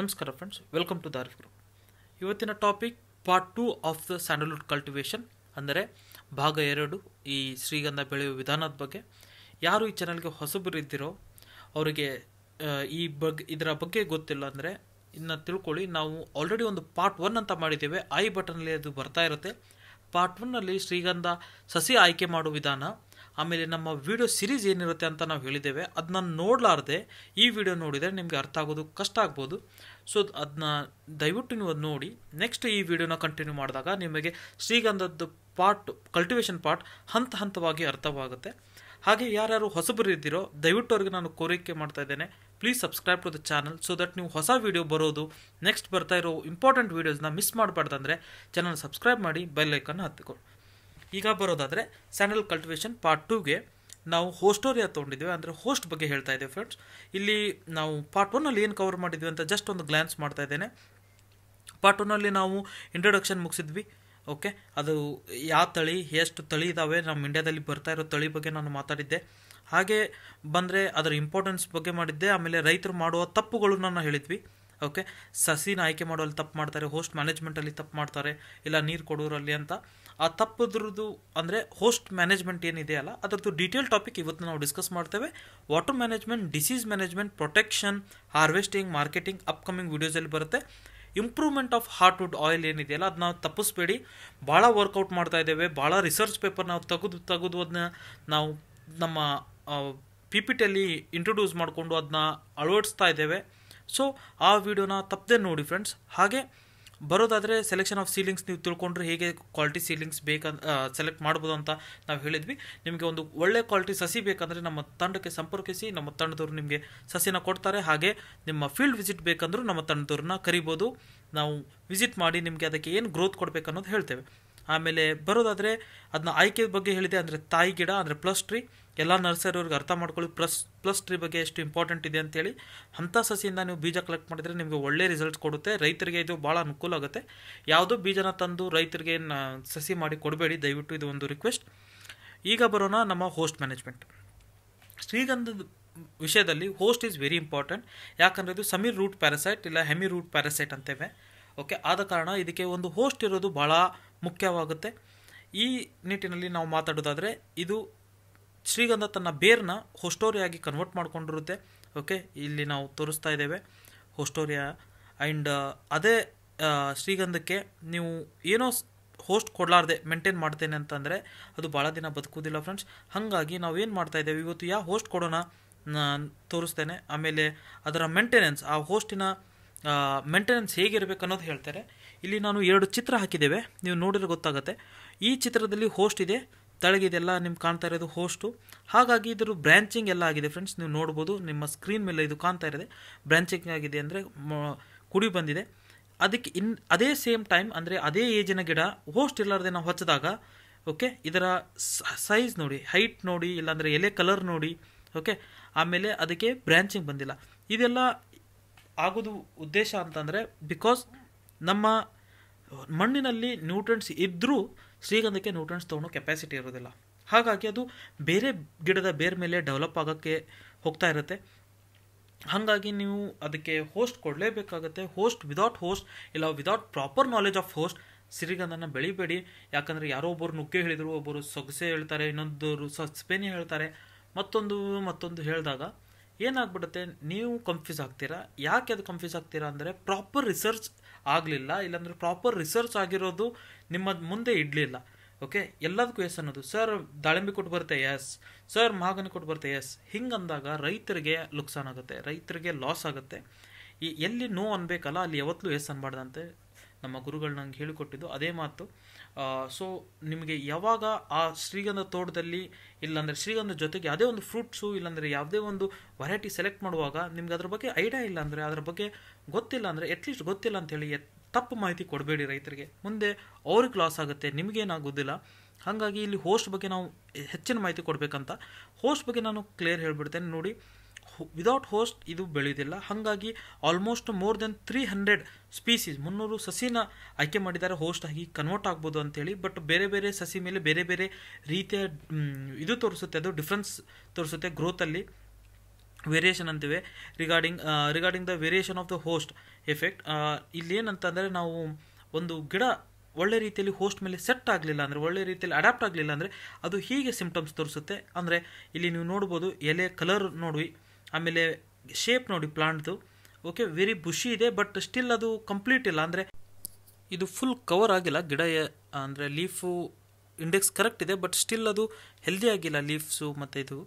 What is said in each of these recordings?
ನಮಸ್ಕಾರ friends welcome to ದಾರಿಫ್ group ಇವತ್ತಿನ topic part two of the sandalwood cultivation ಅಂದರೆ ಭಾಗ ಎರಡು ಈ ಶ್ರೀಗಂಧ ಬೆಳೆಯುವ ವಿಧಾನದ ಬಗ್ಗೆ ಯಾರು ಈ ಚಾನಲ್ಗೆ ಹೊಸಬರಿದ್ದಿರೋ ಅವರಿಗೆ ಈ ಬಗ್ಗೆ ಇದರ ಬಗ್ಗೆ ಗೊತ್ತಿಲ್ಲ ಅಂದರೆ ಇನ್ನು ತಿಳ್ಕೊಳ್ಳಿ ನಾವು ಆಲ್ರೆಡಿ ಒಂದು ಪಾರ್ಟ್ ಒನ್ ಅಂತ ಮಾಡಿದ್ದೇವೆ ಐ ಬಟನಲ್ಲಿ ಅದು ಬರ್ತಾ ಇರುತ್ತೆ ಪಾರ್ಟ್ ಒನ್ನಲ್ಲಿ ಶ್ರೀಗಂಧ ಸಸಿ ಆಯ್ಕೆ ಮಾಡುವ ವಿಧಾನ ಆಮೇಲೆ ನಮ್ಮ ವಿಡಿಯೋ ಸಿರೀಸ್ ಏನಿರುತ್ತೆ ಅಂತ ನಾವು ಹೇಳಿದ್ದೇವೆ ಅದನ್ನ ನೋಡಲಾರ್ದೆ ಈ ವಿಡಿಯೋ ನೋಡಿದರೆ ನಿಮಗೆ ಅರ್ಥ ಆಗೋದು ಕಷ್ಟ ಆಗ್ಬೋದು ಸೊ ಅದನ್ನ ದಯವಿಟ್ಟು ನೀವು ಅದು ನೋಡಿ ನೆಕ್ಸ್ಟ್ ಈ ವಿಡಿಯೋನ ಕಂಟಿನ್ಯೂ ಮಾಡಿದಾಗ ನಿಮಗೆ ಶ್ರೀಗಂಧದ ಪಾರ್ಟ್ ಕಲ್ಟಿವೇಷನ್ ಪಾರ್ಟ್ ಹಂತ ಹಂತವಾಗಿ ಅರ್ಥವಾಗುತ್ತೆ ಹಾಗೆ ಯಾರ್ಯಾರು ಹೊಸಬರು ಇದ್ದೀರೋ ದಯವಿಟ್ಟು ಅವರಿಗೆ ನಾನು ಕೋರಿಕೆ ಮಾಡ್ತಾ ಇದ್ದೇನೆ please subscribe to the channel so that ನೀವು ಹೊಸ ವೀಡಿಯೋ ಬರೋದು ನೆಕ್ಸ್ಟ್ ಬರ್ತಾ ಇರೋ ಇಂಪಾರ್ಟೆಂಟ್ ವೀಡಿಯೋಸ್ನ ಮಿಸ್ ಮಾಡಬಾರ್ದಂದ್ರೆ ಚಾನಲ್ ಸಬ್ಸ್ಕ್ರೈಬ್ ಮಾಡಿ ಬೆಲ್ಲೈಕನ್ನು ಹತ್ತಿಕೊಳ್ಳಿ ಈಗ ಬರೋದಾದರೆ ಸ್ಯಾಂಡಲ್ ಕಲ್ಟಿವೇಷನ್ ಪಾರ್ಟ್ ಟೂಗೆ ನಾವು ಹೋಸ್ಟೋರಿಯಾ ತೊಗೊಂಡಿದ್ದೇವೆ ಅಂದರೆ ಹೋಸ್ಟ್ ಬಗ್ಗೆ ಹೇಳ್ತಾ ಇದ್ದೇವೆ ಫ್ರೆಂಡ್ಸ್ ಇಲ್ಲಿ ನಾವು ಪಾರ್ಟ್ ಒನ್ನಲ್ಲಿ ಏನು ಕವರ್ ಮಾಡಿದ್ವಿ ಅಂತ ಜಸ್ಟ್ ಒಂದು ಗ್ಲ್ಯಾನ್ಸ್ ಮಾಡ್ತಾ ಇದ್ದೇನೆ ಪಾರ್ಟ್ ಒನ್ನಲ್ಲಿ ನಾವು ಇಂಟ್ರೊಡಕ್ಷನ್ ಮುಗಿಸಿದ್ವಿ ಓಕೆ ಅದು ಯಾವ ತಳಿ ಎಷ್ಟು ತಳಿ ಇದ್ದಾವೆ ನಮ್ಮ ಇಂಡ್ಯಾದಲ್ಲಿ ಬರ್ತಾ ಇರೋ ತಳಿ ಬಗ್ಗೆ ನಾನು ಮಾತಾಡಿದ್ದೆ ಹಾಗೆ ಬಂದರೆ ಅದರ ಇಂಪಾರ್ಟೆನ್ಸ್ ಬಗ್ಗೆ ಮಾಡಿದ್ದೆ ಆಮೇಲೆ ರೈತರು ಮಾಡುವ ತಪ್ಪುಗಳನ್ನ ನಾನು ಹೇಳಿದ್ವಿ ಓಕೆ ಸಸಿನ ಆಯ್ಕೆ ಮಾಡೋಲ್ಲಿ ತಪ್ಪು ಮಾಡ್ತಾರೆ ಹೋಸ್ಟ್ ಮ್ಯಾನೇಜ್ಮೆಂಟಲ್ಲಿ ತಪ್ಪು ಮಾಡ್ತಾರೆ ಇಲ್ಲ ನೀರು ಕೊಡೋರಲ್ಲಿ ಅಂತ ಆ ತಪ್ಪದ್ರದ್ದು ಅಂದರೆ ಹೋಸ್ಟ್ ಮ್ಯಾನೇಜ್ಮೆಂಟ್ ಏನಿದೆ ಅಲ್ಲ ಅದರದ್ದು ಡೀಟೇಲ್ ಟಾಪಿಕ್ ಇವತ್ತು ನಾವು ಡಿಸ್ಕಸ್ ಮಾಡ್ತೇವೆ water management disease management protection harvesting marketing upcoming ವೀಡಿಯೋಸಲ್ಲಿ ಬರುತ್ತೆ ಇಂಪ್ರೂವ್ಮೆಂಟ್ ಆಫ್ ಹಾರ್ಟ್ವುಡ್ ಆಯಿಲ್ ಏನಿದೆಯಲ್ಲ ಅದನ್ನ ತಪ್ಪಿಸ್ಬೇಡಿ ಭಾಳ ವರ್ಕೌಟ್ ಮಾಡ್ತಾ ಇದ್ದೇವೆ ಭಾಳ ರಿಸರ್ಚ್ ಪೇಪರ್ ನಾವು ತೆಗೆದು ತೆಗೆದು ಅದನ್ನ ನಾವು ನಮ್ಮ ಪಿ ಪಿ ಟಿಯಲ್ಲಿ ಇಂಟ್ರೊಡ್ಯೂಸ್ ಮಾಡಿಕೊಂಡು ಅದನ್ನ ಅಳವಡಿಸ್ತಾ ಇದ್ದೇವೆ ಸೊ ಆ ವಿಡಿಯೋನ ತಪ್ಪದೆ ನೋಡಿ ಫ್ರೆಂಡ್ಸ್ ಹಾಗೆ ಬರೋದಾದರೆ ಸೆಲೆಕ್ಷನ್ ಆಫ್ ಸೀಲಿಂಗ್ಸ್ ನೀವು ತಿಳ್ಕೊಂಡ್ರೆ ಹೇಗೆ ಕ್ವಾಲಿಟಿ ಸೀಲಿಂಗ್ಸ್ ಬೇಕಂತ ಸೆಲೆಕ್ಟ್ ಮಾಡ್ಬೋದು ಅಂತ ನಾವು ಹೇಳಿದ್ವಿ ನಿಮಗೆ ಒಂದು ಒಳ್ಳೆ ಕ್ವಾಲಿಟಿ ಸಸಿ ಬೇಕಂದರೆ ನಮ್ಮ ತಂಡಕ್ಕೆ ಸಂಪರ್ಕಿಸಿ ನಮ್ಮ ತಂಡದವರು ನಿಮಗೆ ಸಸಿನ ಕೊಡ್ತಾರೆ ಹಾಗೆ ನಿಮ್ಮ ಫೀಲ್ಡ್ ವಿಸಿಟ್ ಬೇಕಂದರೂ ನಮ್ಮ ತಂಡದವ್ರನ್ನ ಕರಿಬೋದು ನಾವು ವಿಸಿಟ್ ಮಾಡಿ ನಿಮಗೆ ಅದಕ್ಕೆ ಏನು ಗ್ರೋತ್ ಕೊಡಬೇಕನ್ನೋದು ಹೇಳ್ತೇವೆ ಆಮೇಲೆ ಬರೋದಾದರೆ ಅದನ್ನ ಆಯ್ಕೆ ಬಗ್ಗೆ ಹೇಳಿದೆ ಅಂದರೆ ತಾಯಿ ಗಿಡ ಅಂದರೆ ಪ್ಲಸ್ ಟ್ರೀ ಎಲ್ಲ ನರ್ಸರಿವ್ರಿಗೆ ಅರ್ಥ ಮಾಡ್ಕೊಳ್ಳಿ ಪ್ಲಸ್ ಪ್ಲಸ್ ಟ್ರೀ ಬಗ್ಗೆ ಎಷ್ಟು ಇಂಪಾರ್ಟೆಂಟ್ ಇದೆ ಅಂತೇಳಿ ಅಂಥ ಸಸಿಯಿಂದ ನೀವು ಬೀಜ ಕಲೆಕ್ಟ್ ಮಾಡಿದರೆ ನಿಮಗೆ ಒಳ್ಳೆ ರಿಸಲ್ಟ್ಸ್ ಕೊಡುತ್ತೆ ರೈತರಿಗೆ ಇದು ಭಾಳ ಅನುಕೂಲ ಆಗುತ್ತೆ ಯಾವುದೋ ಬೀಜನ ತಂದು ರೈತರಿಗೆ ಸಸಿ ಮಾಡಿ ಕೊಡಬೇಡಿ ದಯವಿಟ್ಟು ಇದು ಒಂದು ರಿಕ್ವೆಸ್ಟ್ ಈಗ ಬರೋಣ ನಮ್ಮ ಹೋಸ್ಟ್ ಮ್ಯಾನೇಜ್ಮೆಂಟ್ ಶ್ರೀಗಂಧದ ವಿಷಯದಲ್ಲಿ ಹೋಸ್ಟ್ ಈಸ್ ವೆರಿ ಇಂಪಾರ್ಟೆಂಟ್ ಯಾಕಂದರೆ ಇದು ಸಮೀರ್ ರೂಟ್ ಪ್ಯಾರಸೈಟ್ ಇಲ್ಲ ಹೆಮಿ ರೂಟ್ ಪ್ಯಾರಸೈಟ್ ಅಂತೇವೆ ಓಕೆ ಆದ ಕಾರಣ ಇದಕ್ಕೆ ಒಂದು ಹೋಸ್ಟ್ ಇರೋದು ಭಾಳ ಮುಖ್ಯವಾಗುತ್ತೆ ಈ ನಿಟ್ಟಿನಲ್ಲಿ ನಾವು ಮಾತಾಡೋದಾದರೆ ಇದು ಶ್ರೀಗಂಧ ತನ್ನ ಬೇರ್ನ ಹೊಸ್ಟೋರಿಯಾಗಿ ಕನ್ವರ್ಟ್ ಮಾಡ್ಕೊಂಡಿರುತ್ತೆ ಓಕೆ ಇಲ್ಲಿ ನಾವು ತೋರಿಸ್ತಾ ಇದ್ದೇವೆ ಹೋಸ್ಟೋರಿಯ ಆ್ಯಂಡ್ uh, ಅದೇ ಶ್ರೀಗಂಧಕ್ಕೆ ನೀವು ಏನೋ ಹೋಸ್ಟ್ ಕೊಡಲಾರ್ದೆ ಮೇಂಟೈನ್ ಮಾಡ್ತೇನೆ ಅಂತಂದರೆ ಅದು ಭಾಳ ದಿನ ಬದುಕೋದಿಲ್ಲ ಫ್ರೆಂಡ್ಸ್ ಹಾಗಾಗಿ ನಾವು ಏನು ಮಾಡ್ತಾ ಇದ್ದೇವೆ ಇವತ್ತು ಯಾವ ಹೋಸ್ಟ್ ಕೊಡೋಣ ತೋರಿಸ್ತೇನೆ ಆಮೇಲೆ ಅದರ ಮೇಂಟೆನೆನ್ಸ್ ಆ ಹೋಸ್ಟಿನ ಮೇಂಟೆನೆನ್ಸ್ ಹೇಗಿರಬೇಕು ಅನ್ನೋದು ಹೇಳ್ತಾರೆ ಇಲ್ಲಿ ನಾನು ಎರಡು ಚಿತ್ರ ಹಾಕಿದ್ದೇವೆ ನೀವು ನೋಡಿದ್ರೆ ಗೊತ್ತಾಗುತ್ತೆ ಈ ಚಿತ್ರದಲ್ಲಿ ಹೋಸ್ಟ್ ಇದೆ ತಳಗಿದೆಲ್ಲ ನಿಮ್ಗೆ ಕಾಣ್ತಾ ಇರೋದು ಹೋಸ್ಟು ಹಾಗಾಗಿ ಇದರ ಬ್ರ್ಯಾಂಚಿಂಗ್ ಎಲ್ಲ ಆಗಿದೆ ಫ್ರೆಂಡ್ಸ್ ನೀವು ನೋಡ್ಬೋದು ನಿಮ್ಮ ಸ್ಕ್ರೀನ್ ಮೇಲೆ ಇದು ಕಾಣ್ತಾ ಇರೋದೆ ಬ್ರ್ಯಾಂಚಿಂಗ್ ಆಗಿದೆ ಅಂದರೆ ಕುಡಿ ಬಂದಿದೆ ಅದಕ್ಕೆ ಇನ್ ಅದೇ ಸೇಮ್ ಟೈಮ್ ಅಂದರೆ ಅದೇ ಏಜಿನ ಗಿಡ ಹೋಸ್ಟ್ ಇಲ್ಲಾರ್ದೆ ನಾವು ಹಚ್ಚಿದಾಗ ಓಕೆ ಇದರ ಸೈಜ್ ನೋಡಿ ಹೈಟ್ ನೋಡಿ ಇಲ್ಲಾಂದರೆ ಎಲೆ ಕಲರ್ ನೋಡಿ ಓಕೆ ಆಮೇಲೆ ಅದಕ್ಕೆ ಬ್ರ್ಯಾಂಚಿಂಗ್ ಬಂದಿಲ್ಲ ಇದೆಲ್ಲ ಆಗೋದು ಉದ್ದೇಶ ಅಂತಂದರೆ ಬಿಕಾಸ್ ನಮ್ಮ ಮಣ್ಣಿನಲ್ಲಿ ನ್ಯೂಟ್ರನ್ಸ್ ಇದ್ದರೂ ಶ್ರೀಗಂಧಕ್ಕೆ ನ್ಯೂಟ್ರನ್ಸ್ ತೊಗೊಳೋ ಕೆಪಾಸಿಟಿ ಇರೋದಿಲ್ಲ ಹಾಗಾಗಿ ಅದು ಬೇರೆ ಗಿಡದ ಬೇರೆ ಮೇಲೆ ಡೆವಲಪ್ ಆಗೋಕ್ಕೆ ಹೋಗ್ತಾ ಇರುತ್ತೆ ಹಾಗಾಗಿ ನೀವು ಅದಕ್ಕೆ ಹೋಸ್ಟ್ ಕೊಡಲೇಬೇಕಾಗತ್ತೆ ಹೋಸ್ಟ್ ವಿದೌಟ್ ಹೋಸ್ಟ್ ಇಲ್ಲ without proper knowledge of host ಸಿರಿಗಂಧನ ಬೆಳಿಬೇಡಿ ಯಾಕಂದರೆ ಯಾರೋ ಒಬ್ಬರು ನುಗ್ಗೆ ಹೇಳಿದರು ಒಬ್ಬರು ಸೊಗಸೆ ಹೇಳ್ತಾರೆ ಇನ್ನೊಂದು ಸಸ್ಪೇನಿ ಹೇಳ್ತಾರೆ ಮತ್ತೊಂದು ಮತ್ತೊಂದು ಹೇಳಿದಾಗ ಏನಾಗ್ಬಿಡುತ್ತೆ ನೀವು ಕನ್ಫ್ಯೂಸ್ ಆಗ್ತೀರಾ ಯಾಕೆ ಅದು ಕನ್ಫ್ಯೂಸ್ ಆಗ್ತೀರಾ ಅಂದರೆ ಪ್ರಾಪರ್ ರಿಸರ್ಚ್ ಆಗಲಿಲ್ಲ ಇಲ್ಲಾಂದರೆ ಪ್ರಾಪರ್ ರಿಸರ್ಚ್ ಆಗಿರೋದು ನಿಮ್ಮ ಮುಂದೆ ಇಡಲಿಲ್ಲ ಓಕೆ ಎಲ್ಲದಕ್ಕೂ ಎಸ್ ಅನ್ನೋದು ಸರ್ ದಾಳಿಂಬೆ ಕೊಟ್ಟು ಬರುತ್ತೆ ಎಸ್ ಸರ್ ಮಾಗನಿ ಕೊಟ್ಟು ಬರುತ್ತೆ ಎಸ್ ಹಿಂಗಂದಾಗ ರೈತರಿಗೆ ನುಕ್ಸಾನ್ ಆಗುತ್ತೆ ರೈತರಿಗೆ ಲಾಸ್ ಆಗುತ್ತೆ ಈ ಎಲ್ಲಿ ನೋ ಅನ್ಬೇಕಲ್ಲ ಅಲ್ಲಿ ಯಾವತ್ತೂ ಎಸ್ ಅನ್ಬಾರ್ದಂತೆ ನಮ್ಮ ಗುರುಗಳು ನಂಗೆ ಹೇಳಿಕೊಟ್ಟಿದ್ದು ಅದೇ ಮಾತು ಸೊ ನಿಮಗೆ ಯಾವಾಗ ಆ ಶ್ರೀಗಂಧ ತೋಟದಲ್ಲಿ ಇಲ್ಲಾಂದರೆ ಶ್ರೀಗಂಧ ಜೊತೆಗೆ ಯಾವುದೇ ಒಂದು ಫ್ರೂಟ್ಸು ಇಲ್ಲಾಂದರೆ ಯಾವುದೇ ಒಂದು ವೆರೈಟಿ ಸೆಲೆಕ್ಟ್ ಮಾಡುವಾಗ ನಿಮ್ಗೆ ಅದ್ರ ಬಗ್ಗೆ ಐಡಿಯಾ ಇಲ್ಲ ಅಂದರೆ ಅದ್ರ ಬಗ್ಗೆ ಗೊತ್ತಿಲ್ಲ ಅಂದರೆ ಅಟ್ಲೀಸ್ಟ್ ಗೊತ್ತಿಲ್ಲ ಹೇಳಿ ತಪ್ಪು ಮಾಹಿತಿ ಕೊಡಬೇಡಿ ರೈತರಿಗೆ ಮುಂದೆ ಅವ್ರಿಗೆ ಲಾಸ್ ಆಗುತ್ತೆ ನಿಮಗೇನಾಗೋದಿಲ್ಲ ಹಾಗಾಗಿ ಇಲ್ಲಿ ಹೋಸ್ಟ್ ಬಗ್ಗೆ ನಾವು ಹೆಚ್ಚಿನ ಮಾಹಿತಿ ಕೊಡಬೇಕಂತ ಹೋಸ್ಟ್ ಬಗ್ಗೆ ನಾನು ಕ್ಲಿಯರ್ ಹೇಳಿಬಿಡ್ತೇನೆ ನೋಡಿ ವಿದೌಟ್ ಹೋಸ್ಟ್ ಇದು ಬೆಳೆಯುವುದಿಲ್ಲ ಹಾಗಾಗಿ almost more than three hundred species ಮುನ್ನೂರು ಸಸಿನ ಆಯ್ಕೆ ಮಾಡಿದ್ದಾರೆ ಹೋಸ್ಟ್ ಆಗಿ ಕನ್ವರ್ಟ್ ಆಗ್ಬೋದು ಅಂತೇಳಿ ಬಟ್ ಬೇರೆ ಬೇರೆ ಸಸಿ ಮೇಲೆ ಬೇರೆ ಬೇರೆ ರೀತಿಯ ಇದು ತೋರಿಸುತ್ತೆ ಅದು ಡಿಫ್ರೆನ್ಸ್ ತೋರಿಸುತ್ತೆ ಗ್ರೋತಲ್ಲಿ ವೇರಿಯೇಷನ್ ಅಂತಿವೆ regarding regarding the variation of the host effect ಏನಂತಂದರೆ ನಾವು ಒಂದು ಗಿಡ ಒಳ್ಳೆ ರೀತಿಯಲ್ಲಿ ಹೋಸ್ಟ್ ಮೇಲೆ ಸೆಟ್ ಆಗಲಿಲ್ಲ ಅಂದರೆ ಒಳ್ಳೆ ರೀತಿಯಲ್ಲಿ ಅಡಾಪ್ಟ್ ಆಗಲಿಲ್ಲ ಅಂದರೆ ಅದು ಹೀಗೆ ಸಿಂಪ್ಟಮ್ಸ್ ತೋರಿಸುತ್ತೆ ಅಂದರೆ ಇಲ್ಲಿ ನೀವು ನೋಡ್ಬೋದು ಎಲೆ ಕಲರ್ ನೋಡಿ ಆಮೇಲೆ ಶೇಪ್ ನೋಡಿ ಪ್ಲಾಂಟ್ದು ಓಕೆ ವೆರಿ ಬುಷಿ ಇದೆ ಬಟ್ ಸ್ಟಿಲ್ ಅದು ಕಂಪ್ಲೀಟ್ ಇಲ್ಲ ಅಂದರೆ ಇದು ಫುಲ್ ಕವರ್ ಆಗಿಲ್ಲ ಗಿಡ ಅಂದರೆ ಲೀಫು ಇಂಡೆಕ್ಸ್ ಕರೆಕ್ಟ್ ಇದೆ ಬಟ್ ಸ್ಟಿಲ್ ಅದು ಹೆಲ್ದಿ ಆಗಿಲ್ಲ ಲೀಫ್ಸು ಮತ್ತು ಇದು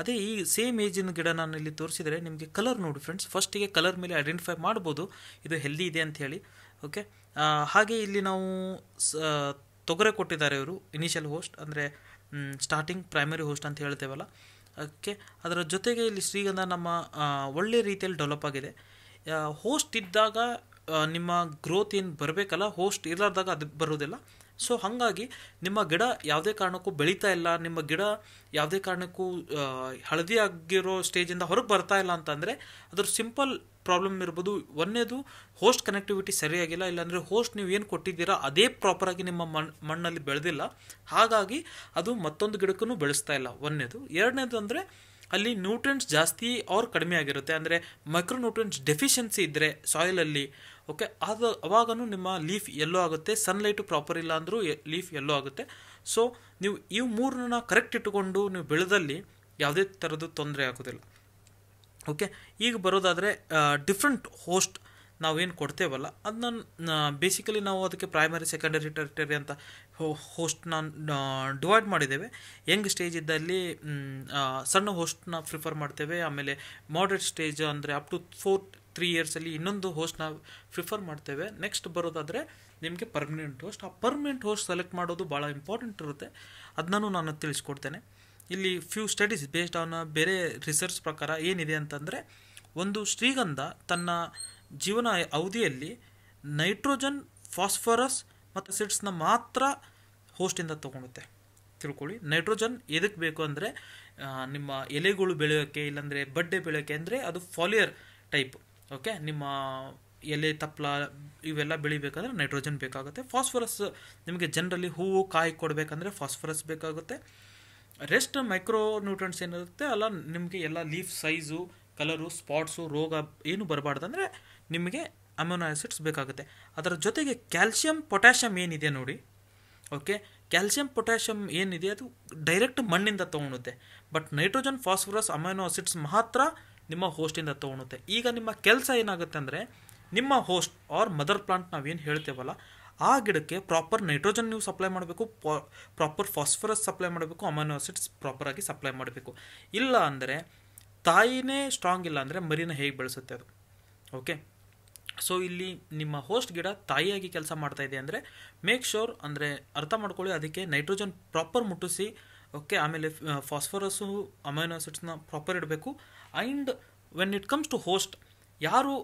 ಅದೇ ಈ ಸೇಮ್ ಏಜಿನ ಗಿಡ ನಾನು ಇಲ್ಲಿ ತೋರಿಸಿದರೆ ನಿಮಗೆ ಕಲರ್ ನೋಡಿ ಫ್ರೆಂಡ್ಸ್ ಫಸ್ಟಿಗೆ ಕಲರ್ ಮೇಲೆ ಐಡೆಂಟಿಫೈ ಮಾಡ್ಬೋದು ಇದು ಹೆಲ್ದಿ ಇದೆ ಅಂತ ಹೇಳಿ ಓಕೆ ಹಾಗೆ ಇಲ್ಲಿ ನಾವು ತೊಗರೆ ಕೊಟ್ಟಿದ್ದಾರೆ ಇವರು ಇನಿಷಿಯಲ್ ಹೋಸ್ಟ್ ಅಂದರೆ ಸ್ಟಾರ್ಟಿಂಗ್ ಪ್ರೈಮರಿ ಹೋಸ್ಟ್ ಅಂತ ಹೇಳ್ತೇವಲ್ಲ ಓಕೆ ಅದರ ಜೊತೆಗೆ ಇಲ್ಲಿ ಶ್ರೀಗಂಧ ನಮ್ಮ ಒಳ್ಳೆ ರೀತಿಯಲ್ಲಿ ಡೆವಲಪ್ ಆಗಿದೆ ಹೋಸ್ಟ್ ಇದ್ದಾಗ ನಿಮ್ಮ ಗ್ರೋತ್ ಏನು ಬರಬೇಕಲ್ಲ ಹೋಸ್ಟ್ ಇರಲಾರ್ದಾಗ ಅದು ಬರೋದಿಲ್ಲ ಸೊ ಹಾಗಾಗಿ ನಿಮ್ಮ ಗಿಡ ಯಾವುದೇ ಕಾರಣಕ್ಕೂ ಬೆಳೀತಾ ಇಲ್ಲ ನಿಮ್ಮ ಗಿಡ ಯಾವುದೇ ಕಾರಣಕ್ಕೂ ಹಳದಿ ಆಗಿರೋ ಸ್ಟೇಜಿಂದ ಹೊರಗೆ ಬರ್ತಾ ಇಲ್ಲ ಅಂತಂದರೆ ಅದ್ರ ಸಿಂಪಲ್ ಪ್ರಾಬ್ಲಮ್ ಇರ್ಬೋದು ಒಂದನೇದು ಹೋಸ್ಟ್ ಕನೆಕ್ಟಿವಿಟಿ ಸರಿಯಾಗಿಲ್ಲ ಇಲ್ಲಾಂದರೆ ಹೋಸ್ಟ್ ನೀವು ಏನು ಕೊಟ್ಟಿದ್ದೀರಾ ಅದೇ ಪ್ರಾಪರಾಗಿ ನಿಮ್ಮ ಮಣ್ಣಲ್ಲಿ ಬೆಳೆದಿಲ್ಲ ಹಾಗಾಗಿ ಅದು ಮತ್ತೊಂದು ಗಿಡಕ್ಕೂ ಬೆಳೆಸ್ತಾ ಇಲ್ಲ ಒಂದೇದು ಎರಡನೇದು ಅಂದರೆ ಅಲ್ಲಿ ನ್ಯೂಟ್ರಿಯೆಂಟ್ಸ್ ಜಾಸ್ತಿ ಅವ್ರು ಕಡಿಮೆ ಆಗಿರುತ್ತೆ ಅಂದರೆ ಮೈಕ್ರೋನ್ಯೂಟ್ರಿಯೆಂಟ್ಸ್ ಡೆಫಿಷಿಯನ್ಸಿ ಇದ್ದರೆ ಸಾಯಿಲಲ್ಲಿ ಓಕೆ ಅದು ಅವಾಗೂ ನಿಮ್ಮ ಲೀಫ್ ಎಲ್ಲೋ ಆಗುತ್ತೆ ಸನ್ಲೈಟು ಪ್ರಾಪರ್ ಇಲ್ಲ ಅಂದರೂ ಲೀಫ್ ಎಲ್ಲೋ ಆಗುತ್ತೆ ಸೊ ನೀವು ಈ ಮೂರನ್ನ ಕರೆಕ್ಟ್ ಇಟ್ಟುಕೊಂಡು ನೀವು ಬೆಳೆದಲ್ಲಿ ಯಾವುದೇ ಥರದ್ದು ತೊಂದರೆ ಆಗೋದಿಲ್ಲ ಓಕೆ ಈಗ ಬರೋದಾದರೆ ಡಿಫ್ರೆಂಟ್ ಹೋಸ್ಟ್ ನಾವೇನು ಕೊಡ್ತೇವಲ್ಲ ಅದನ್ನ ಬೇಸಿಕಲಿ ನಾವು ಅದಕ್ಕೆ ಪ್ರೈಮರಿ ಸೆಕೆಂಡರಿ ಟೆರಿಟರಿ ಅಂತ ಹೋಸ್ಟ್ನ ಡಿವೈಡ್ ಮಾಡಿದ್ದೇವೆ ಯಂಗ್ ಸ್ಟೇಜ್ ಇದ್ದಲ್ಲಿ ಸಣ್ಣ ಹೋಸ್ಟ್ನ ಪ್ರಿಫರ್ ಮಾಡ್ತೇವೆ ಆಮೇಲೆ ಮಾಡ್ರೇಟ್ ಸ್ಟೇಜ್ ಅಂದರೆ ಅಪ್ ಟು ಫೋರ್ ತ್ರೀ ಇಯರ್ಸಲ್ಲಿ ಇನ್ನೊಂದು ಹೋಸ್ಟ್ನ ಪ್ರಿಫರ್ ಮಾಡ್ತೇವೆ ನೆಕ್ಸ್ಟ್ ಬರೋದಾದರೆ ನಿಮಗೆ ಪರ್ಮನೆಂಟ್ ಹೋಸ್ಟ್ ಆ ಪರ್ಮನೆಂಟ್ ಹೋಸ್ಟ್ ಸೆಲೆಕ್ಟ್ ಮಾಡೋದು ಭಾಳ ಇಂಪಾರ್ಟೆಂಟ್ ಇರುತ್ತೆ ಅದನ್ನೂ ನಾನು ತಿಳಿಸ್ಕೊಡ್ತೇನೆ ಇಲ್ಲಿ ಫ್ಯೂ ಸ್ಟಡೀಸ್ ಬೇಸ್ಡ್ ಆನ್ ಬೇರೆ ರಿಸರ್ಚ್ ಪ್ರಕಾರ ಏನಿದೆ ಅಂತಂದರೆ ಒಂದು ಶ್ರೀಗಂಧ ತನ್ನ ಜೀವನ ಅವಧಿಯಲ್ಲಿ ನೈಟ್ರೋಜನ್ ಫಾಸ್ಫರಸ್ ಮತ್ತು ಸಿಡ್ಸ್ನ ಮಾತ್ರ ಹೋಸ್ಟಿಂದ ತೊಗೊಳುತ್ತೆ ತಿಳ್ಕೊಳ್ಳಿ ನೈಟ್ರೋಜನ್ ಎದಕ್ಕೆ ಬೇಕು ಅಂದರೆ ನಿಮ್ಮ ಎಲೆಗಳು ಬೆಳೆಯೋಕ್ಕೆ ಇಲ್ಲಾಂದರೆ ಬಡ್ಡೆ ಬೆಳೆಯೋಕ್ಕೆ ಅಂದರೆ ಅದು ಫಾಲಿಯರ್ ಟೈಪ್ ಓಕೆ ನಿಮ್ಮ ಎಲೆ ತಪ್ಪಲ ಇವೆಲ್ಲ ಬೆಳಿಬೇಕಂದ್ರೆ ನೈಟ್ರೋಜನ್ ಬೇಕಾಗುತ್ತೆ ಫಾಸ್ಫರಸ್ ನಿಮಗೆ ಜನರಲ್ಲಿ ಹೂವು ಕಾಯಿ ಕೊಡಬೇಕಂದ್ರೆ ಫಾಸ್ಫರಸ್ ಬೇಕಾಗುತ್ತೆ ರೆಸ್ಟ್ ಮೈಕ್ರೋ ನ್ಯೂಟ್ರೆಂಟ್ಸ್ ಏನಿರುತ್ತೆ ಅಲ್ಲ ನಿಮಗೆ ಎಲ್ಲ ಲೀಫ್ ಸೈಜು ಕಲರು ಸ್ಪಾಟ್ಸು ರೋಗ ಏನು ಬರಬಾರ್ದು ಅಂದರೆ ನಿಮಗೆ ಅಮೋನೋ ಆಸಿಡ್ಸ್ ಬೇಕಾಗುತ್ತೆ ಅದರ ಜೊತೆಗೆ ಕ್ಯಾಲ್ಸಿಯಂ ಪೊಟ್ಯಾಷಿಯಮ್ ಏನಿದೆ ನೋಡಿ ಓಕೆ ಕ್ಯಾಲ್ಸಿಯಂ ಪೊಟ್ಯಾಷಿಯಂ ಏನಿದೆ ಅದು ಡೈರೆಕ್ಟ್ ಮಣ್ಣಿಂದ ತೊಗೊಳುತ್ತೆ but nitrogen phosphorus amino acids ಮಾತ್ರ ನಿಮ್ಮ ಹೋಸ್ಟಿಂದ ತೊಗೊಳುತ್ತೆ ಈಗ ನಿಮ್ಮ ಕೆಲಸ ಏನಾಗುತ್ತೆ ಅಂದರೆ ನಿಮ್ಮ ಹೋಸ್ಟ್ ಆರ್ ಮದರ್ ಪ್ಲಾಂಟ್ ನಾವೇನು ಹೇಳ್ತೇವಲ್ಲ ಆ ಗಿಡಕ್ಕೆ ಪ್ರಾಪರ್ ನೈಟ್ರೋಜನ್ ನೀವು ಸಪ್ಲೈ ಮಾಡಬೇಕು ಪ್ರಾಪರ್ ಫಾಸ್ಫರಸ್ ಸಪ್ಲೈ ಮಾಡಬೇಕು ಅಮೈನೋ ಆಸಿಡ್ಸ್ ಪ್ರಾಪರಾಗಿ ಸಪ್ಲೈ ಮಾಡಬೇಕು ಇಲ್ಲ ಅಂದರೆ ತಾಯಿನೇ ಸ್ಟ್ರಾಂಗ್ ಇಲ್ಲ ಅಂದರೆ ಮರಿನ ಹೇಗೆ ಬೆಳೆಸುತ್ತೆ ಅದು ಓಕೆ ಸೊ ಇಲ್ಲಿ ನಿಮ್ಮ ಹೋಸ್ಟ್ ಗಿಡ ತಾಯಿಯಾಗಿ ಕೆಲಸ ಮಾಡ್ತಾ ಇದೆ ಅಂದರೆ ಮೇಕ್ ಶೋರ್ ಅಂದರೆ ಅರ್ಥ ಮಾಡ್ಕೊಳ್ಳಿ ಅದಕ್ಕೆ ನೈಟ್ರೋಜನ್ ಪ್ರಾಪರ್ ಮುಟ್ಟಿಸಿ ಓಕೆ ಆಮೇಲೆ ಫಾಸ್ಫರಸ್ಸು ಅಮೈನೋ ಆಸಿಡ್ಸ್ನ ಪ್ರಾಪರ್ ಇಡಬೇಕು and when it comes to host ಯಾರು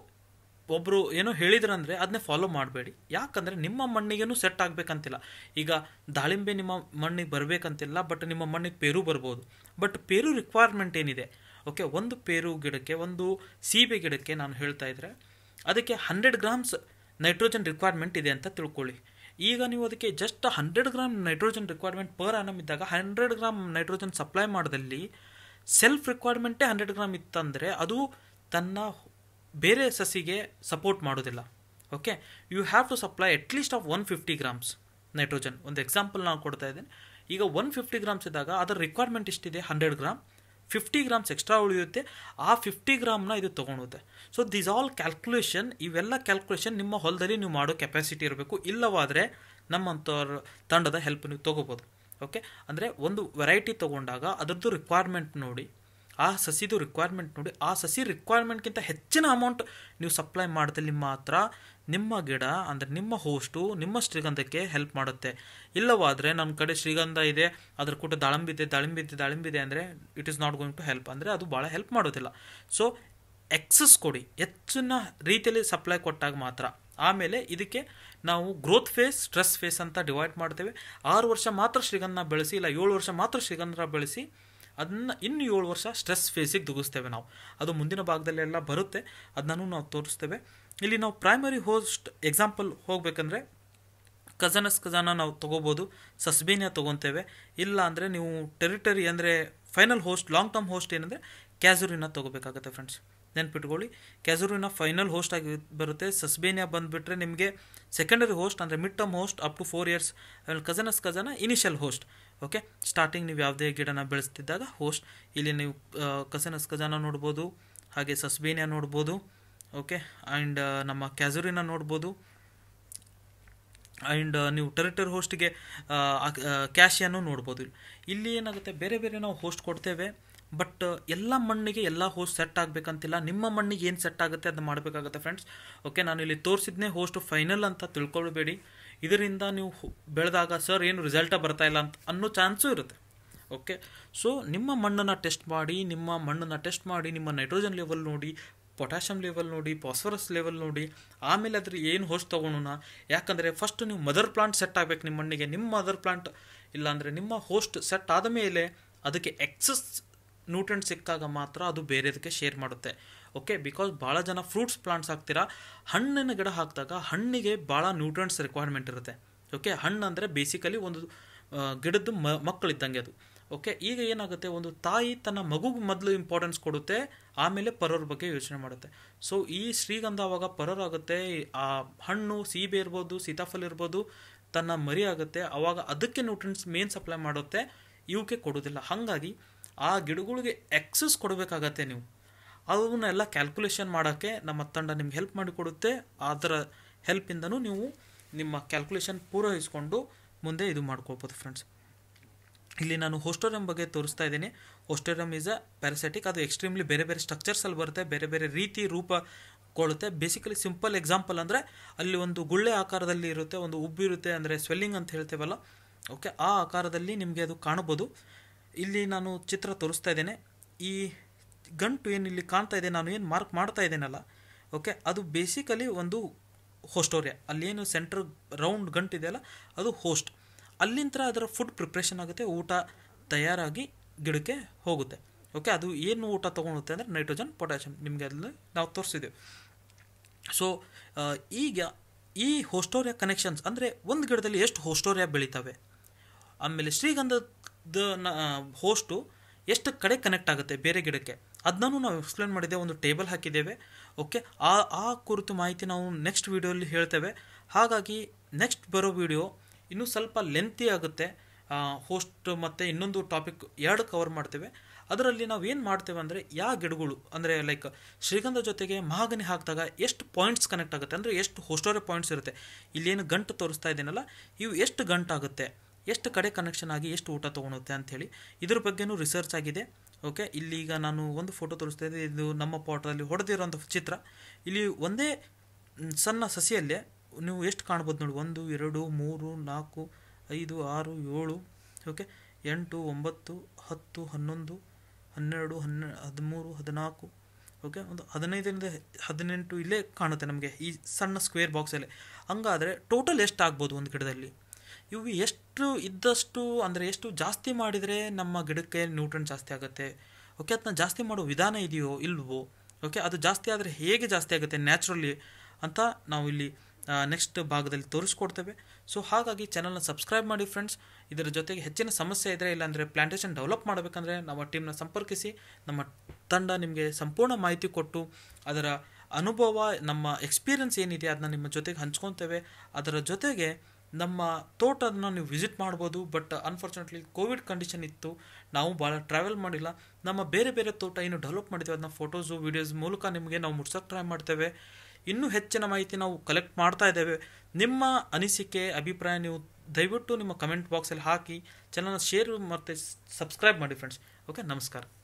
ಒಬ್ಬರು ಏನೋ ಹೇಳಿದ್ರಂದರೆ ಅದನ್ನೇ ಫಾಲೋ ಮಾಡಬೇಡಿ ಯಾಕಂದರೆ ನಿಮ್ಮ ಮಣ್ಣಿಗೇನು ಸೆಟ್ ಆಗಬೇಕಂತಿಲ್ಲ ಈಗ ದಾಳಿಂಬೆ ನಿಮ್ಮ ಮಣ್ಣಿಗೆ ಬರಬೇಕಂತಿಲ್ಲ ಬಟ್ ನಿಮ್ಮ ಮಣ್ಣಿಗೆ ಪೇರು ಬರ್ಬೋದು ಬಟ್ ಪೇರು ರಿಕ್ವೈರ್ಮೆಂಟ್ ಏನಿದೆ ಓಕೆ ಒಂದು ಪೇರು ಗಿಡಕ್ಕೆ ಒಂದು ಸೀಬೆ ಗಿಡಕ್ಕೆ ನಾನು ಹೇಳ್ತಾ ಇದ್ದರೆ ಅದಕ್ಕೆ ಹಂಡ್ರೆಡ್ ಗ್ರಾಮ್ಸ್ ನೈಟ್ರೋಜನ್ ರಿಕ್ವೈರ್ಮೆಂಟ್ ಇದೆ ಅಂತ ತಿಳ್ಕೊಳ್ಳಿ ಈಗ ನೀವು ಅದಕ್ಕೆ just hundred gram nitrogen requirement per annum ಇದ್ದಾಗ ಹಂಡ್ರೆಡ್ ಗ್ರಾಮ್ ನೈಟ್ರೋಜನ್ ಸಪ್ಲೈ ಮಾಡೋದಲ್ಲಿ ಸೆಲ್ಫ್ ರಿಕ್ವೈರ್ಮೆಂಟೇ ಹಂಡ್ರೆಡ್ ಗ್ರಾಮ್ ಇತ್ತಂದರೆ ಅದು ತನ್ನ ಬೇರೆ ಸಸಿಗೆ ಸಪೋರ್ಟ್ ಮಾಡೋದಿಲ್ಲ okay you have to supply least of one fifty grams nitrogen ಒಂದು ಎಕ್ಸಾಂಪಲ್ ನಾನು ಕೊಡ್ತಾ ಇದ್ದೇನೆ ಈಗ ಒನ್ ಫಿಫ್ಟಿ ಗ್ರಾಮ್ಸ್ ಇದ್ದಾಗ ಅದರ ರಿಕ್ವೈರ್ಮೆಂಟ್ ಎಷ್ಟಿದೆ hundred gram fifty grams extra ಉಳಿಯುತ್ತೆ ಆ ಫಿಫ್ಟಿ ಗ್ರಾಮ್ನ ಇದು ತೊಗೊಳುತ್ತೆ ಸೊ ದೀಸ್ ಆಲ್ ಕ್ಯಾಲ್ಕುಲೇಷನ್ ಇವೆಲ್ಲ ಕ್ಯಾಲ್ಕುಲೇಷನ್ ನಿಮ್ಮ ಹೊಲದಲ್ಲಿ ನೀವು ಮಾಡೋ ಕೆಪಾಸಿಟಿ ಇರಬೇಕು ಇಲ್ಲವಾದರೆ ನಮ್ಮಂಥವ್ರ ತಂಡದ ಹೆಲ್ಪ್ ನೀವು ತೊಗೋಬೋದು ಓಕೆ ಅಂದರೆ ಒಂದು ವೆರೈಟಿ ತೊಗೊಂಡಾಗ ಅದರದ್ದು ರಿಕ್ವೈರ್ಮೆಂಟ್ ನೋಡಿ ಆ ಸಸಿದು ರಿಕ್ವೈರ್ಮೆಂಟ್ ನೋಡಿ ಆ ಸಸಿ ರಿಕ್ವೈರ್ಮೆಂಟ್ಗಿಂತ ಹೆಚ್ಚಿನ ಅಮೌಂಟ್ ನೀವು ಸಪ್ಲೈ ಮಾಡಿದಲ್ಲಿ ಮಾತ್ರ ನಿಮ್ಮ ಗಿಡ ಅಂದರೆ ನಿಮ್ಮ ಹೋಸ್ಟು ನಿಮ್ಮ ಶ್ರೀಗಂಧಕ್ಕೆ ಹೆಲ್ಪ್ ಮಾಡುತ್ತೆ ಇಲ್ಲವಾದರೆ ನಮ್ಮ ಕಡೆ ಶ್ರೀಗಂಧ ಇದೆ ಅದರ ಕೂಟ ದಾಳಿಂಬಿದೆ ದಾಳಿಂಬಿದೆ ದಾಳಿಂಬಿದೆ ಅಂದರೆ it is not going to help ಅಂದರೆ ಅದು ಭಾಳ ಹೆಲ್ಪ್ ಮಾಡೋದಿಲ್ಲ ಸೊ ಎಕ್ಸಸ್ ಕೊಡಿ ಹೆಚ್ಚಿನ ರೀತಿಯಲ್ಲಿ ಸಪ್ಲೈ ಕೊಟ್ಟಾಗ ಮಾತ್ರ ಆಮೇಲೆ ಇದಕ್ಕೆ ನಾವು ಗ್ರೋತ್ ಫೇಸ್ ಸ್ಟ್ರೆಸ್ ಫೇಸ್ ಅಂತ ಡಿವೈಡ್ ಮಾಡ್ತೇವೆ ಆರು ವರ್ಷ ಮಾತ್ರ ಶ್ರೀಗಂಧ ಬೆಳೆಸಿ ಇಲ್ಲ ಏಳು ವರ್ಷ ಮಾತ್ರ ಶ್ರೀಗಂಧ ಬೆಳೆಸಿ ಅದನ್ನು ಇನ್ನು ಏಳು ವರ್ಷ ಸ್ಟ್ರೆಸ್ ಫೇಸಿಗೆ ದುಗಿಸ್ತೇವೆ ನಾವು ಅದು ಮುಂದಿನ ಭಾಗದಲ್ಲೆಲ್ಲ ಬರುತ್ತೆ ಅದನ್ನೂ ನಾವು ತೋರಿಸ್ತೇವೆ ಇಲ್ಲಿ ನಾವು ಪ್ರೈಮರಿ ಹೋಸ್ಟ್ ಎಕ್ಸಾಂಪಲ್ ಹೋಗಬೇಕಂದ್ರೆ ಕಜನಸ್ ಕಜನ ನಾವು ತೊಗೋಬೋದು ಸಸ್ಬೀನ್ಯ ತೊಗೊತೇವೆ ಇಲ್ಲ ಅಂದರೆ ನೀವು ಟೆರಿಟರಿ ಅಂದರೆ final host long term host ಏನಂದರೆ ಕ್ಯಾಸುರಿನ ತೊಗೋಬೇಕಾಗುತ್ತೆ ಫ್ರೆಂಡ್ಸ್ ನೆನ್ಪಿಟ್ಕೊಳ್ಳಿ ಕ್ಯಾಸರೂವಿನ ಫೈನಲ್ ಹೋಸ್ಟ್ ಆಗಿ ಬರುತ್ತೆ ಸಸ್ಬೇನಿಯಾ ಬಂದುಬಿಟ್ರೆ ನಿಮಗೆ ಸೆಕೆಂಡರಿ ಹೋಸ್ಟ್ ಅಂದರೆ mid term host up to four years ಆಮೇಲೆ ಕಜನಸ್ ಕಜನ ಇನಿಷಿಯಲ್ ಹೋಸ್ಟ್ ಓಕೆ ಸ್ಟಾರ್ಟಿಂಗ್ ನೀವು ಯಾವುದೇ ಗಿಡನ ಬೆಳೆಸ್ತಿದ್ದಾಗ ಹೋಸ್ಟ್ ಇಲ್ಲಿ ನೀವು ಕಸನಸ್ ಖಜಾನ ನೋಡ್ಬೋದು ಹಾಗೆ ಸಸ್ಬೇನಿಯಾ ನೋಡ್ಬೋದು ಓಕೆ ಆ್ಯಂಡ್ ನಮ್ಮ ಕ್ಯಾಸರಿನ ನೋಡ್ಬೋದು ಆ್ಯಂಡ್ ನೀವು ಟೆರಿಟರಿ ಹೋಸ್ಟ್ಗೆ ಕ್ಯಾಶಿಯನ್ನು ನೋಡ್ಬೋದು ಇಲ್ಲಿ ಏನಾಗುತ್ತೆ ಬೇರೆ ಬೇರೆ ನಾವು ಹೋಸ್ಟ್ ಕೊಡ್ತೇವೆ ಬಟ್ ಎಲ್ಲ ಮಣ್ಣಿಗೆ ಎಲ್ಲ ಹೋಸ್ಟ್ ಸೆಟ್ ಆಗಬೇಕಂತಿಲ್ಲ ನಿಮ್ಮ ಮಣ್ಣಿಗೆ ಏನು ಸೆಟ್ ಆಗುತ್ತೆ ಅದು ಮಾಡಬೇಕಾಗುತ್ತೆ ಫ್ರೆಂಡ್ಸ್ ಓಕೆ ನಾನು ಇಲ್ಲಿ ತೋರಿಸಿದ್ನೇ ಹೋಸ್ಟ್ ಫೈನಲ್ ಅಂತ ತಿಳ್ಕೊಳ್ಬೇಡಿ ಇದರಿಂದ ನೀವು ಬೆಳೆದಾಗ ಸರ್ ಏನು ರಿಸಲ್ಟ ಬರ್ತಾ ಇಲ್ಲ ಅಂತ ಅನ್ನೋ ಚಾನ್ಸು ಇರುತ್ತೆ ಓಕೆ ಸೊ ನಿಮ್ಮ ಮಣ್ಣನ್ನು ಟೆಸ್ಟ್ ಮಾಡಿ ನಿಮ್ಮ ಮಣ್ಣನ್ನು ಟೆಸ್ಟ್ ಮಾಡಿ ನಿಮ್ಮ ನೈಟ್ರೋಜನ್ ಲೆವೆಲ್ ನೋಡಿ ಪೊಟ್ಯಾಷಿಯಮ್ ಲೆವೆಲ್ ನೋಡಿ ಫಾಸ್ಫರಸ್ ಲೆವೆಲ್ ನೋಡಿ ಆಮೇಲೆ ಅದ್ರ ಏನು ಹೋಸ್ಟ್ ತೊಗೊಳೋಣ ಯಾಕಂದರೆ ಫಸ್ಟ್ ನೀವು ಮದರ್ ಪ್ಲಾಂಟ್ ಸೆಟ್ ಆಗಬೇಕು ನಿಮ್ಮ ಮಣ್ಣಿಗೆ ನಿಮ್ಮ ಮದರ್ ಪ್ಲಾಂಟ್ ಇಲ್ಲಾಂದರೆ ನಿಮ್ಮ ಹೋಸ್ಟ್ ಸೆಟ್ ಆದ ಮೇಲೆ ಅದಕ್ಕೆ ಎಕ್ಸಸ್ ನ್ಯೂಟ್ರೆಂಟ್ ಸಿಕ್ಕಾಗ ಮಾತ್ರ ಅದು ಬೇರೆದಕ್ಕೆ ಶೇರ್ ಮಾಡುತ್ತೆ ಓಕೆ ಬಿಕಾಸ್ ಭಾಳ ಜನ ಫ್ರೂಟ್ಸ್ ಪ್ಲಾಂಟ್ಸ್ ಹಾಕ್ತೀರಾ ಹಣ್ಣಿನ ಗಿಡ ಹಾಕಿದಾಗ ಹಣ್ಣಿಗೆ ಭಾಳ ನ್ಯೂಟ್ರೆಂಟ್ಸ್ ರಿಕ್ವೈರ್ಮೆಂಟ್ ಇರುತ್ತೆ ಓಕೆ ಹಣ್ಣು ಅಂದರೆ ಬೇಸಿಕಲಿ ಒಂದು ಗಿಡದ್ದು ಮ ಮಕ್ಕಳಿದ್ದಂಗೆ ಅದು ಓಕೆ ಈಗ ಏನಾಗುತ್ತೆ ಒಂದು ತಾಯಿ ತನ್ನ ಮಗುಗೆ ಮೊದಲು ಇಂಪಾರ್ಟೆನ್ಸ್ ಕೊಡುತ್ತೆ ಆಮೇಲೆ ಪರೋರ ಬಗ್ಗೆ ಯೋಚನೆ ಮಾಡುತ್ತೆ ಸೊ ಈ ಶ್ರೀಗಂಧ ಅವಾಗ ಪರೋರಾಗುತ್ತೆ ಆ ಹಣ್ಣು ಸೀಬೆ ಇರ್ಬೋದು ಸೀತಾಫಲ ಇರ್ಬೋದು ತನ್ನ ಮರಿ ಆಗುತ್ತೆ ಅವಾಗ ಅದಕ್ಕೆ ನ್ಯೂಟ್ರೆಂಟ್ಸ್ ಮೇನ್ ಸಪ್ಲೈ ಮಾಡುತ್ತೆ ಇವಕ್ಕೆ ಕೊಡೋದಿಲ್ಲ ಹಾಗಾಗಿ ಆ ಗಿಡಗಳಿಗೆ ಎಕ್ಸಸ್ ಕೊಡಬೇಕಾಗತ್ತೆ ನೀವು ಅದನ್ನೆಲ್ಲ ಕ್ಯಾಲ್ಕುಲೇಷನ್ ಮಾಡೋಕ್ಕೆ ನಮ್ಮ ತಂಡ ನಿಮ್ಗೆ ಹೆಲ್ಪ್ ಮಾಡಿಕೊಡುತ್ತೆ ಅದರ ಹೆಲ್ಪಿಂದನೂ ನೀವು ನಿಮ್ಮ ಕ್ಯಾಲ್ಕುಲೇಷನ್ ಪೂರೈಸ್ಕೊಂಡು ಮುಂದೆ ಇದು ಮಾಡ್ಕೊಳ್ಬೋದು ಫ್ರೆಂಡ್ಸ್ ಇಲ್ಲಿ ನಾನು ಹೋಸ್ಟೋರಿಯಂ ಬಗ್ಗೆ ತೋರಿಸ್ತಾ ಇದ್ದೀನಿ ಹೋಸ್ಟೋರಿಯಂ ಈಸ್ ಅ ಪ್ಯಾರಾಸೆಟಿಕ್ ಅದು ಎಕ್ಸ್ಟ್ರೀಮ್ಲಿ ಬೇರೆ ಬೇರೆ ಸ್ಟ್ರಕ್ಚರ್ಸಲ್ಲಿ ಬರುತ್ತೆ ಬೇರೆ ಬೇರೆ ರೀತಿ ರೂಪಗೊಳ್ಳುತ್ತೆ ಬೇಸಿಕಲಿ ಸಿಂಪಲ್ ಎಕ್ಸಾಂಪಲ್ ಅಂದರೆ ಅಲ್ಲಿ ಒಂದು ಗುಳ್ಳೆ ಆಕಾರದಲ್ಲಿ ಇರುತ್ತೆ ಒಂದು ಉಬ್ಬಿರುತ್ತೆ ಅಂದರೆ ಸ್ವೆಲ್ಲಿಂಗ್ ಅಂತ ಹೇಳ್ತೇವಲ್ಲ ಓಕೆ ಆ ಆಕಾರದಲ್ಲಿ ನಿಮಗೆ ಅದು ಕಾಣ್ಬೋದು ಇಲ್ಲಿ ನಾನು ಚಿತ್ರ ತೋರಿಸ್ತಾ ಇದ್ದೇನೆ ಈ ಗಂಟು ಏನು ಇಲ್ಲಿ ಕಾಣ್ತಾ ಇದೆ ನಾನು ಏನು ಮಾರ್ಕ್ ಮಾಡ್ತಾ ಇದ್ದೇನಲ್ಲ ಓಕೆ ಅದು ಬೇಸಿಕಲಿ ಒಂದು ಹೋಸ್ಟೋರಿಯಾ ಅಲ್ಲೇನು ಸೆಂಟ್ರ್ ರೌಂಡ್ ಇದೆಯಲ್ಲ ಅದು ಹೋಸ್ಟ್ ಅಲ್ಲಿಂದ ಅದರ ಫುಡ್ ಪ್ರಿಪ್ರೇಷನ್ ಆಗುತ್ತೆ ಊಟ ತಯಾರಾಗಿ ಗಿಡಕ್ಕೆ ಹೋಗುತ್ತೆ ಓಕೆ ಅದು ಏನು ಊಟ ತೊಗೊಳುತ್ತೆ ಅಂದರೆ ನೈಟ್ರೋಜನ್ ಪೊಟ್ಯಾಷಿಯಂ ನಿಮಗೆ ಅಲ್ಲಿ ನಾವು ತೋರಿಸಿದ್ದೇವೆ ಸೊ ಈಗ ಈ ಹೋಸ್ಟೋರಿಯಾ ಕನೆಕ್ಷನ್ಸ್ ಅಂದರೆ ಒಂದು ಗಿಡದಲ್ಲಿ ಎಷ್ಟು ಹೋಸ್ಟೋರಿಯಾ ಬೆಳೀತವೆ ಆಮೇಲೆ ಶ್ರೀಗಂಧದ ಹೋಸ್ಟು ಎಷ್ಟು ಕಡೆ ಕನೆಕ್ಟ್ ಆಗುತ್ತೆ ಬೇರೆ ಗಿಡಕ್ಕೆ ಅದನ್ನೂ ನಾವು ಎಕ್ಸ್ಪ್ಲೇನ್ ಮಾಡಿದ್ದೇವೆ ಒಂದು ಟೇಬಲ್ ಹಾಕಿದ್ದೇವೆ ಓಕೆ ಆ ಆ ಕುರಿತು ಮಾಹಿತಿ ನಾವು ನೆಕ್ಸ್ಟ್ ವೀಡಿಯೋಲಿ ಹೇಳ್ತೇವೆ ಹಾಗಾಗಿ ನೆಕ್ಸ್ಟ್ ಬರೋ ವಿಡಿಯೋ ಇನ್ನೂ ಸ್ವಲ್ಪ ಲೆಂತಿ ಆಗುತ್ತೆ ಹೋಸ್ಟ್ ಮತ್ತು ಇನ್ನೊಂದು ಟಾಪಿಕ್ ಎರಡು ಕವರ್ ಮಾಡ್ತೇವೆ ಅದರಲ್ಲಿ ನಾವು ಏನು ಮಾಡ್ತೇವೆ ಅಂದರೆ ಯಾವ ಗಿಡಗಳು ಅಂದರೆ ಲೈಕ್ ಶ್ರೀಗಂಧ ಜೊತೆಗೆ ಮಹಾಗನಿ ಹಾಕಿದಾಗ ಎಷ್ಟು ಪಾಯಿಂಟ್ಸ್ ಕನೆಕ್ಟ್ ಆಗುತ್ತೆ ಅಂದರೆ ಎಷ್ಟು ಹೋಸ್ಟೋರೆ ಪಾಯಿಂಟ್ಸ್ ಇರುತ್ತೆ ಇಲ್ಲೇನು ಗಂಟು ತೋರಿಸ್ತಾ ಇದ್ದೀನಲ್ಲ ಇವು ಎಷ್ಟು ಗಂಟಾಗುತ್ತೆ ಎಷ್ಟು ಕಡೆ ಕನೆಕ್ಷನ್ ಆಗಿ ಎಷ್ಟು ಊಟ ತೊಗೊಳುತ್ತೆ ಅಂಥೇಳಿ ಇದ್ರ ಬಗ್ಗೆನೂ ರಿಸರ್ಚ್ ಆಗಿದೆ ಓಕೆ ಇಲ್ಲಿ ಈಗ ನಾನು ಒಂದು ಫೋಟೋ ತೋರಿಸ್ತಾ ಇದ್ದೆ ಇದು ನಮ್ಮ ಪಾಟಲ್ಲಿ ಹೊಡೆದಿರೋಂಥ ಚಿತ್ರ ಇಲ್ಲಿ ಒಂದೇ ಸಣ್ಣ ಸಸಿಯಲ್ಲೇ ನೀವು ಎಷ್ಟು ಕಾಣ್ಬೋದು ನೋಡಿ ಒಂದು ಎರಡು ಮೂರು ನಾಲ್ಕು ಐದು ಆರು ಏಳು ಓಕೆ ಎಂಟು ಒಂಬತ್ತು ಹತ್ತು ಹನ್ನೊಂದು ಹನ್ನೆರಡು ಹನ್ನೆ ಹದಿಮೂರು ಹದಿನಾಲ್ಕು ಓಕೆ ಒಂದು ಹದಿನೈದರಿಂದ ಹದಿನೆಂಟು ಇಲ್ಲೇ ಕಾಣುತ್ತೆ ನಮಗೆ ಈ ಸಣ್ಣ ಸ್ಕ್ವೇರ್ ಬಾಕ್ಸಲ್ಲೇ ಹಂಗಾದರೆ ಟೋಟಲ್ ಎಷ್ಟಾಗ್ಬೋದು ಒಂದು ಗಿಡದಲ್ಲಿ ಇವು ಎಷ್ಟು ಇದ್ದಷ್ಟು ಅಂದರೆ ಎಷ್ಟು ಜಾಸ್ತಿ ಮಾಡಿದರೆ ನಮ್ಮ ಗಿಡಕ್ಕೆ ನ್ಯೂಟ್ರನ್ ಜಾಸ್ತಿ ಆಗುತ್ತೆ ಓಕೆ ಅದನ್ನ ಜಾಸ್ತಿ ಮಾಡೋ ವಿಧಾನ ಇದೆಯೋ ಇಲ್ವೋ ಓಕೆ ಅದು ಜಾಸ್ತಿ ಆದರೆ ಹೇಗೆ ಜಾಸ್ತಿ ಆಗುತ್ತೆ ನ್ಯಾಚುರಲಿ ಅಂತ ನಾವು ಇಲ್ಲಿ ನೆಕ್ಸ್ಟ್ ಭಾಗದಲ್ಲಿ ತೋರಿಸ್ಕೊಡ್ತೇವೆ ಸೊ ಹಾಗಾಗಿ ಚಾನಲ್ನ ಸಬ್ಸ್ಕ್ರೈಬ್ ಮಾಡಿ ಫ್ರೆಂಡ್ಸ್ ಇದರ ಜೊತೆಗೆ ಹೆಚ್ಚಿನ ಸಮಸ್ಯೆ ಇದ್ದರೆ ಇಲ್ಲಾಂದರೆ ಪ್ಲಾಂಟೇಷನ್ ಡೆವಲಪ್ ಮಾಡಬೇಕಂದ್ರೆ ನಮ್ಮ ಟೀಮ್ನ ಸಂಪರ್ಕಿಸಿ ನಮ್ಮ ತಂಡ ನಿಮಗೆ ಸಂಪೂರ್ಣ ಮಾಹಿತಿ ಕೊಟ್ಟು ಅದರ ಅನುಭವ ನಮ್ಮ ಎಕ್ಸ್ಪೀರಿಯನ್ಸ್ ಏನಿದೆ ಅದನ್ನ ನಿಮ್ಮ ಜೊತೆಗೆ ಹಂಚ್ಕೊತೇವೆ ಅದರ ಜೊತೆಗೆ ನಮ್ಮ ತೋಟನ ನೀವು ವಿಸಿಟ್ ಮಾಡ್ಬೋದು ಬಟ್ ಅನ್ಫಾರ್ಚುನೇಟ್ಲಿ ಕೋವಿಡ್ ಕಂಡೀಷನ್ ಇತ್ತು ನಾವು ಭಾಳ ಟ್ರಾವೆಲ್ ಮಾಡಿಲ್ಲ ನಮ್ಮ ಬೇರೆ ಬೇರೆ ತೋಟ ಏನು ಡೆವಲಪ್ ಮಾಡಿದ್ವಿ ಅದನ್ನ ಫೋಟೋಸು ವೀಡಿಯೋಸ್ ಮೂಲಕ ನಿಮಗೆ ನಾವು ಮುಡ್ಸೋಕ್ಕೆ ಟ್ರೈ ಮಾಡ್ತೇವೆ ಇನ್ನೂ ಹೆಚ್ಚಿನ ಮಾಹಿತಿ ನಾವು ಕಲೆಕ್ಟ್ ಮಾಡ್ತಾ ಇದ್ದೇವೆ ನಿಮ್ಮ ಅನಿಸಿಕೆ ಅಭಿಪ್ರಾಯ ನೀವು ದಯವಿಟ್ಟು ನಿಮ್ಮ ಕಮೆಂಟ್ ಬಾಕ್ಸಲ್ಲಿ ಹಾಕಿ ಚಾನಲ್ನ ಶೇರ್ ಮತ್ತು ಸಬ್ಸ್ಕ್ರೈಬ್ ಮಾಡಿ ಫ್ರೆಂಡ್ಸ್ ಓಕೆ ನಮಸ್ಕಾರ